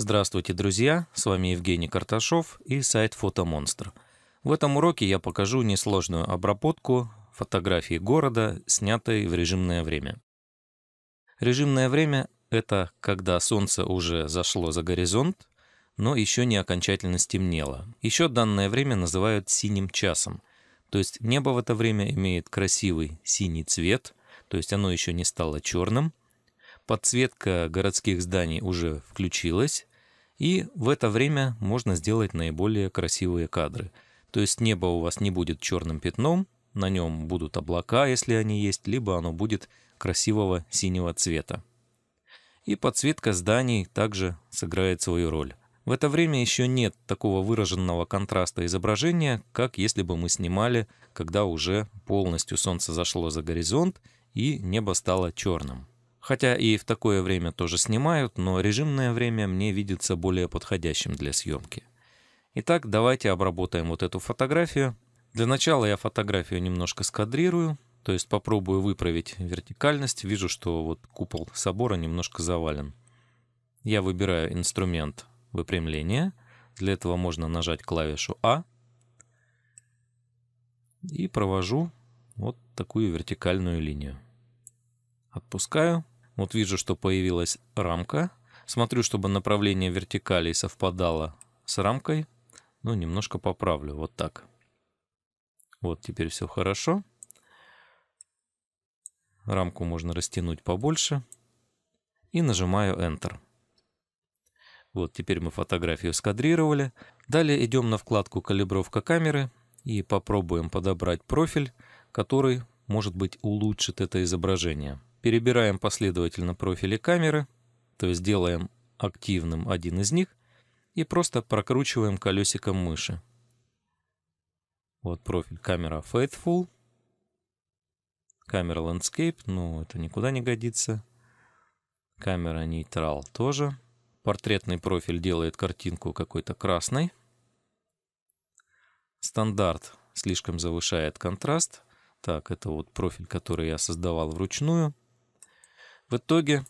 Здравствуйте, друзья! С вами Евгений Карташов и сайт «Фотомонстр». В этом уроке я покажу несложную обработку фотографии города, снятой в режимное время. Режимное время — это когда солнце уже зашло за горизонт, но еще не окончательно стемнело. Еще данное время называют синим часом. То есть небо в это время имеет красивый синий цвет, то есть оно еще не стало черным. Подсветка городских зданий уже включилась, и в это время можно сделать наиболее красивые кадры. То есть небо у вас не будет черным пятном, на нем будут облака, если они есть, либо оно будет красивого синего цвета. И подсветка зданий также сыграет свою роль. В это время еще нет такого выраженного контраста изображения, как если бы мы снимали, когда уже полностью солнце зашло за горизонт и небо стало черным. Хотя и в такое время тоже снимают, но режимное время мне видится более подходящим для съемки. Итак, давайте обработаем вот эту фотографию. Для начала я фотографию немножко скадрирую, то есть попробую выправить вертикальность. Вижу, что вот купол собора немножко завален. Я выбираю инструмент выпрямления. Для этого можно нажать клавишу А и провожу вот такую вертикальную линию. Отпускаю. Вот вижу, что появилась рамка. Смотрю, чтобы направление вертикалей совпадало с рамкой. Ну, немножко поправлю, вот так. Вот, теперь все хорошо. Рамку можно растянуть побольше. И нажимаю Enter. Вот, теперь мы фотографию скадрировали. Далее идем на вкладку «Калибровка камеры» и попробуем подобрать профиль, который, может быть, улучшит это изображение перебираем последовательно профили камеры, то есть делаем активным один из них и просто прокручиваем колесиком мыши. Вот профиль камера Faithful, камера Landscape, ну это никуда не годится, камера Neutral тоже, портретный профиль делает картинку какой-то красной, стандарт слишком завышает контраст, так, это вот профиль, который я создавал вручную — в итоге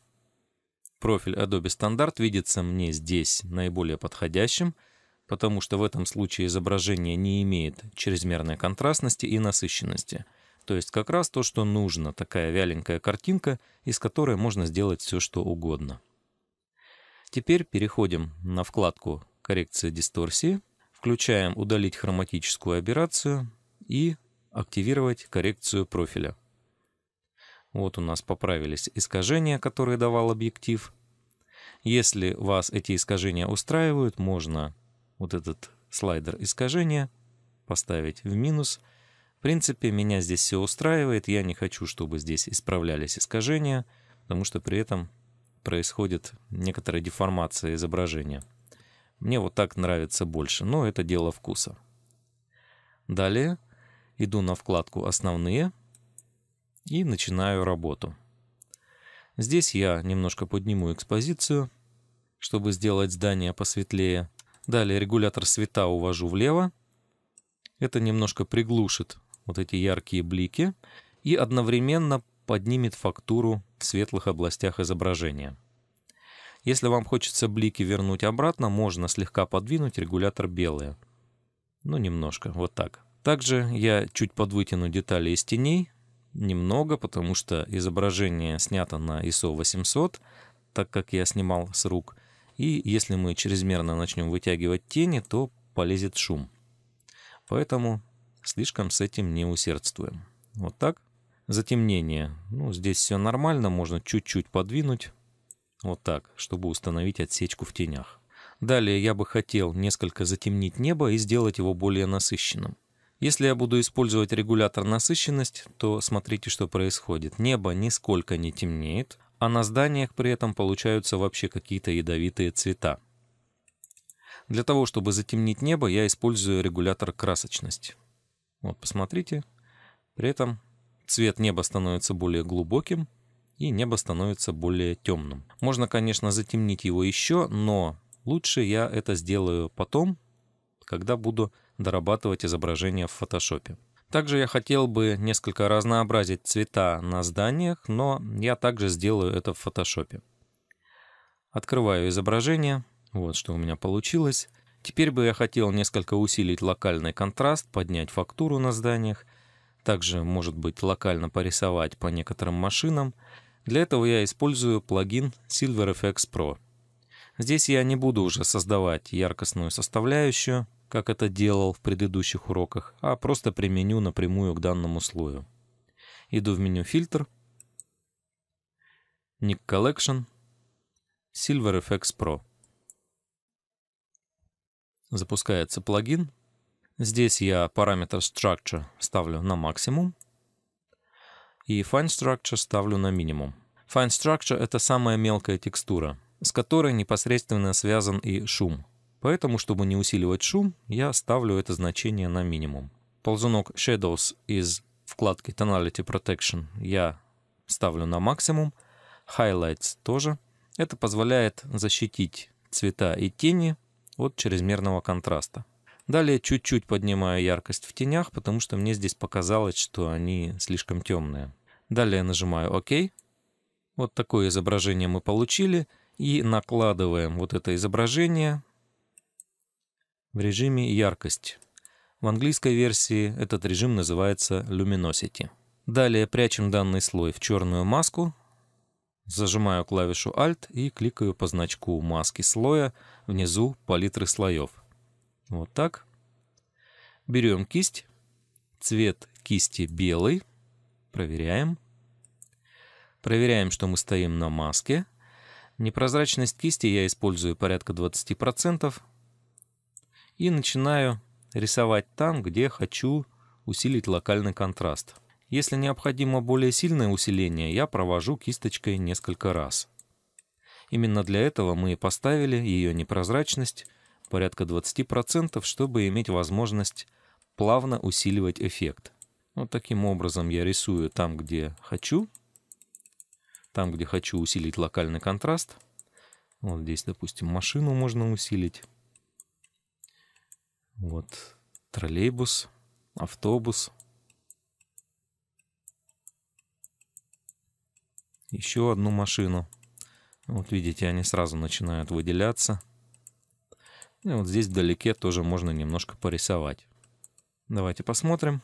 профиль Adobe Standard видится мне здесь наиболее подходящим, потому что в этом случае изображение не имеет чрезмерной контрастности и насыщенности. То есть как раз то, что нужно, такая вяленькая картинка, из которой можно сделать все, что угодно. Теперь переходим на вкладку «Коррекция дисторсии», включаем «Удалить хроматическую операцию» и «Активировать коррекцию профиля». Вот у нас поправились искажения, которые давал объектив. Если вас эти искажения устраивают, можно вот этот слайдер искажения поставить в минус. В принципе, меня здесь все устраивает. Я не хочу, чтобы здесь исправлялись искажения, потому что при этом происходит некоторая деформация изображения. Мне вот так нравится больше, но это дело вкуса. Далее иду на вкладку «Основные», и начинаю работу. Здесь я немножко подниму экспозицию, чтобы сделать здание посветлее. Далее регулятор света увожу влево. Это немножко приглушит вот эти яркие блики и одновременно поднимет фактуру в светлых областях изображения. Если вам хочется блики вернуть обратно, можно слегка подвинуть регулятор белые. Ну, немножко, вот так. Также я чуть подвытяну детали из теней, немного, потому что изображение снято на ISO 800, так как я снимал с рук. И если мы чрезмерно начнем вытягивать тени, то полезет шум. Поэтому слишком с этим не усердствуем. Вот так. Затемнение. Ну, здесь все нормально, можно чуть-чуть подвинуть. Вот так, чтобы установить отсечку в тенях. Далее я бы хотел несколько затемнить небо и сделать его более насыщенным. Если я буду использовать регулятор насыщенность, то смотрите, что происходит. Небо нисколько не темнеет, а на зданиях при этом получаются вообще какие-то ядовитые цвета. Для того, чтобы затемнить небо, я использую регулятор красочность. Вот, посмотрите. При этом цвет неба становится более глубоким, и небо становится более темным. Можно, конечно, затемнить его еще, но лучше я это сделаю потом, когда буду дорабатывать изображение в фотошопе. Также я хотел бы несколько разнообразить цвета на зданиях, но я также сделаю это в фотошопе. Открываю изображение. Вот что у меня получилось. Теперь бы я хотел несколько усилить локальный контраст, поднять фактуру на зданиях. Также, может быть, локально порисовать по некоторым машинам. Для этого я использую плагин SilverFX Pro. Здесь я не буду уже создавать яркостную составляющую, как это делал в предыдущих уроках, а просто применю напрямую к данному слою. Иду в меню «Фильтр», «Nick Collection», «Silver FX Pro». Запускается плагин. Здесь я параметр Structure ставлю на максимум и Fine Structure ставлю на минимум. Fine Structure — это самая мелкая текстура, с которой непосредственно связан и шум — Поэтому, чтобы не усиливать шум, я ставлю это значение на минимум. Ползунок Shadows из вкладки Tonality Protection я ставлю на максимум. Highlights тоже. Это позволяет защитить цвета и тени от чрезмерного контраста. Далее чуть-чуть поднимаю яркость в тенях, потому что мне здесь показалось, что они слишком темные. Далее нажимаю ОК. Вот такое изображение мы получили. И накладываем вот это изображение в режиме «Яркость». В английской версии этот режим называется Luminosity. Далее прячем данный слой в черную маску, зажимаю клавишу Alt и кликаю по значку маски слоя внизу палитры слоев. Вот так. Берем кисть, цвет кисти белый, проверяем. Проверяем, что мы стоим на маске. Непрозрачность кисти я использую порядка 20%, и начинаю рисовать там, где хочу усилить локальный контраст. Если необходимо более сильное усиление, я провожу кисточкой несколько раз. Именно для этого мы и поставили ее непрозрачность порядка 20%, чтобы иметь возможность плавно усиливать эффект. Вот таким образом я рисую там, где хочу. Там, где хочу усилить локальный контраст. Вот здесь, допустим, машину можно усилить. Вот троллейбус, автобус. Еще одну машину. Вот видите, они сразу начинают выделяться. И вот здесь вдалеке тоже можно немножко порисовать. Давайте посмотрим.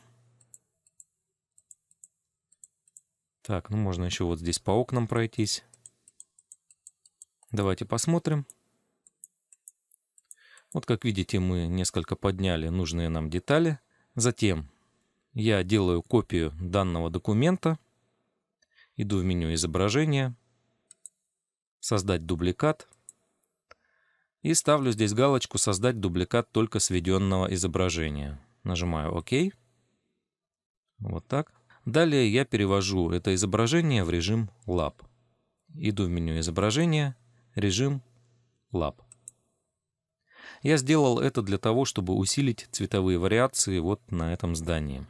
Так, ну можно еще вот здесь по окнам пройтись. Давайте посмотрим. Вот как видите, мы несколько подняли нужные нам детали. Затем я делаю копию данного документа. Иду в меню изображения. Создать дубликат. И ставлю здесь галочку «Создать дубликат только сведенного изображения». Нажимаю «Ок». Вот так. Далее я перевожу это изображение в режим «Лаб». Иду в меню изображения, режим «Лаб». Я сделал это для того, чтобы усилить цветовые вариации вот на этом здании.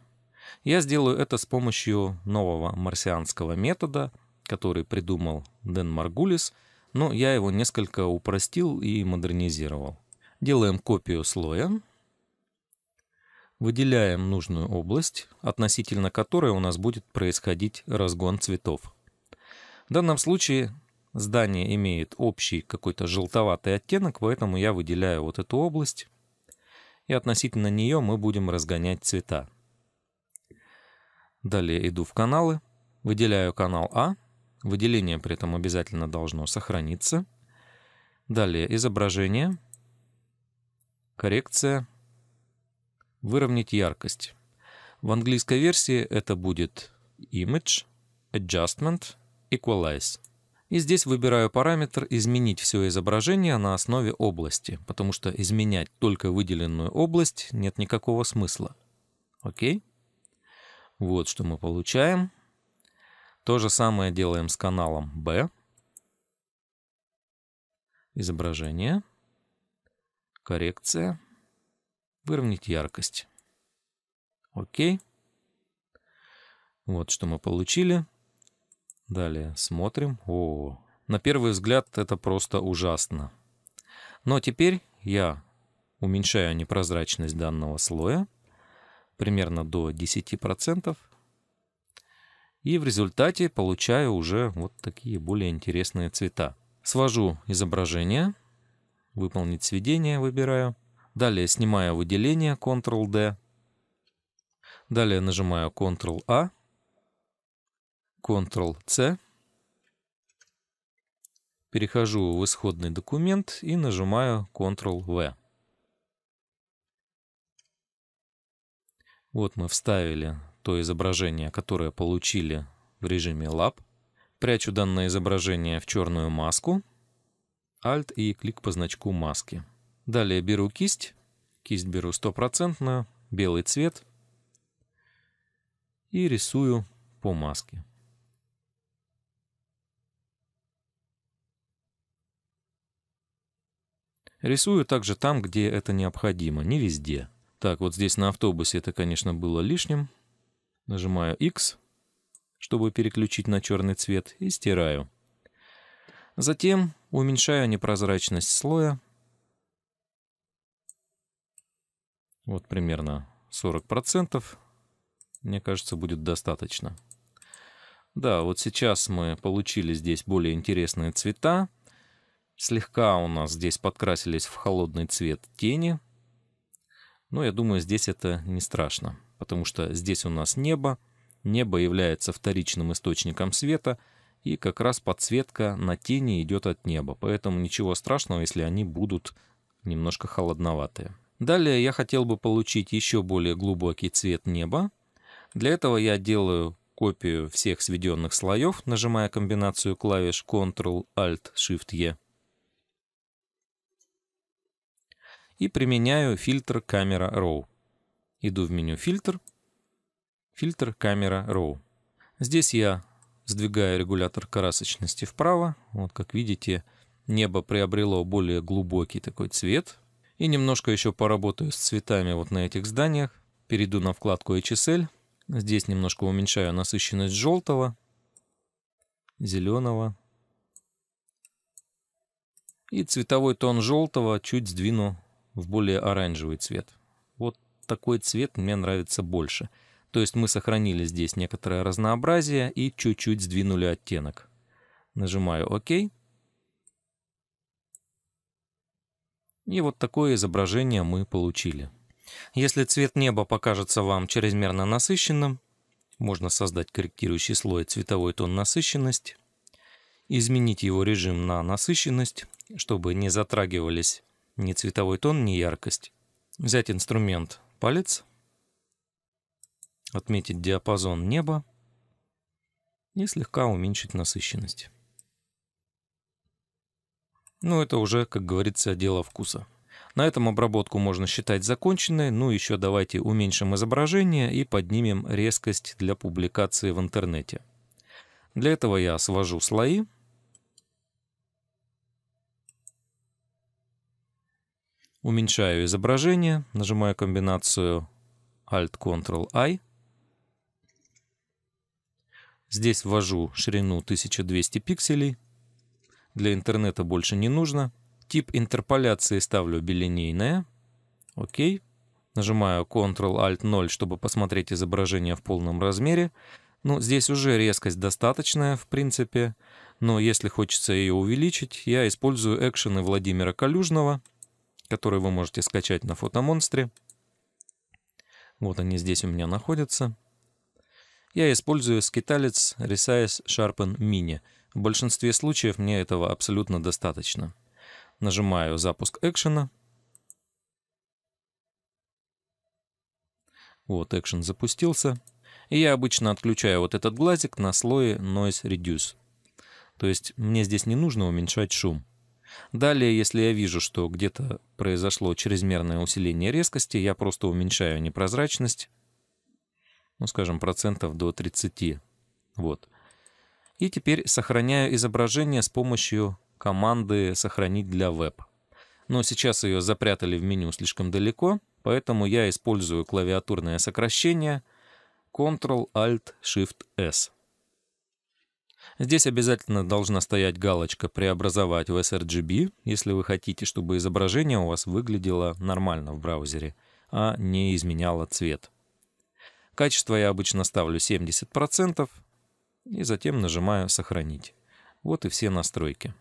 Я сделаю это с помощью нового марсианского метода, который придумал Дэн Маргулис, но я его несколько упростил и модернизировал. Делаем копию слоя, выделяем нужную область, относительно которой у нас будет происходить разгон цветов. В данном случае Здание имеет общий какой-то желтоватый оттенок, поэтому я выделяю вот эту область. И относительно нее мы будем разгонять цвета. Далее иду в каналы, выделяю канал А. Выделение при этом обязательно должно сохраниться. Далее изображение, коррекция, выровнять яркость. В английской версии это будет Image, Adjustment, Equalize. И здесь выбираю параметр «Изменить все изображение на основе области», потому что изменять только выделенную область нет никакого смысла. Окей? Вот что мы получаем. То же самое делаем с каналом B. Изображение. Коррекция. Выровнять яркость. Окей. Вот что мы получили. Далее смотрим. О, на первый взгляд это просто ужасно. Но теперь я уменьшаю непрозрачность данного слоя примерно до 10%. И в результате получаю уже вот такие более интересные цвета. Свожу изображение. Выполнить сведение выбираю. Далее снимаю выделение Ctrl-D. Далее нажимаю Ctrl-A Ctrl-C. Перехожу в исходный документ и нажимаю Ctrl-V. Вот мы вставили то изображение, которое получили в режиме Lab. Прячу данное изображение в черную маску. Alt и клик по значку маски. Далее беру кисть. Кисть беру стопроцентно белый цвет. И рисую по маске. Рисую также там, где это необходимо, не везде. Так, вот здесь на автобусе это, конечно, было лишним. Нажимаю X, чтобы переключить на черный цвет, и стираю. Затем уменьшаю непрозрачность слоя. Вот примерно 40%. Мне кажется, будет достаточно. Да, вот сейчас мы получили здесь более интересные цвета. Слегка у нас здесь подкрасились в холодный цвет тени. Но я думаю, здесь это не страшно, потому что здесь у нас небо. Небо является вторичным источником света, и как раз подсветка на тени идет от неба. Поэтому ничего страшного, если они будут немножко холодноватые. Далее я хотел бы получить еще более глубокий цвет неба. Для этого я делаю копию всех сведенных слоев, нажимая комбинацию клавиш Ctrl-Alt-Shift-E. и применяю фильтр камера RAW. Иду в меню «Фильтр», «Фильтр камера RAW». Здесь я сдвигаю регулятор красочности вправо. Вот, как видите, небо приобрело более глубокий такой цвет. И немножко еще поработаю с цветами вот на этих зданиях. Перейду на вкладку HSL. Здесь немножко уменьшаю насыщенность желтого, зеленого. И цветовой тон желтого чуть сдвину в более оранжевый цвет. Вот такой цвет мне нравится больше. То есть мы сохранили здесь некоторое разнообразие и чуть-чуть сдвинули оттенок. Нажимаю ОК. И вот такое изображение мы получили. Если цвет неба покажется вам чрезмерно насыщенным, можно создать корректирующий слой цветовой тон насыщенность, изменить его режим на насыщенность, чтобы не затрагивались ни цветовой тон, ни яркость. Взять инструмент палец, отметить диапазон неба и слегка уменьшить насыщенность. Ну, это уже, как говорится, дело вкуса. На этом обработку можно считать законченной, ну еще давайте уменьшим изображение и поднимем резкость для публикации в интернете. Для этого я свожу слои, Уменьшаю изображение, нажимаю комбинацию Alt-Ctrl-I. Здесь ввожу ширину 1200 пикселей. Для интернета больше не нужно. Тип интерполяции ставлю билинейное. Окей. Нажимаю Ctrl-Alt-0, чтобы посмотреть изображение в полном размере. Ну, здесь уже резкость достаточная, в принципе. Но если хочется ее увеличить, я использую экшены Владимира Калюжного — которые вы можете скачать на фотомонстре. Вот они здесь у меня находятся. Я использую скиталец Resize Sharpen Mini. В большинстве случаев мне этого абсолютно достаточно. Нажимаю «Запуск экшена». Вот, экшен запустился. И я обычно отключаю вот этот глазик на слое Noise Reduce. То есть мне здесь не нужно уменьшать шум. Далее, если я вижу, что где-то произошло чрезмерное усиление резкости, я просто уменьшаю непрозрачность, ну, скажем, процентов до 30. Вот. И теперь сохраняю изображение с помощью команды «Сохранить для веб». Но сейчас ее запрятали в меню слишком далеко, поэтому я использую клавиатурное сокращение Ctrl-Alt-Shift-S. Здесь обязательно должна стоять галочка «Преобразовать в sRGB», если вы хотите, чтобы изображение у вас выглядело нормально в браузере, а не изменяло цвет. Качество я обычно ставлю 70% и затем нажимаю «Сохранить». Вот и все настройки.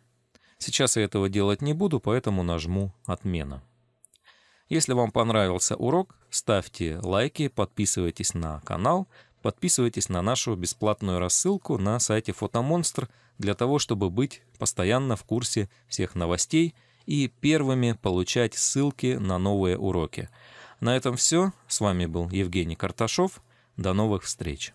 Сейчас я этого делать не буду, поэтому нажму «Отмена». Если вам понравился урок, ставьте лайки, подписывайтесь на канал — подписывайтесь на нашу бесплатную рассылку на сайте «Фотомонстр» для того, чтобы быть постоянно в курсе всех новостей и первыми получать ссылки на новые уроки. На этом все. С вами был Евгений Карташов. До новых встреч!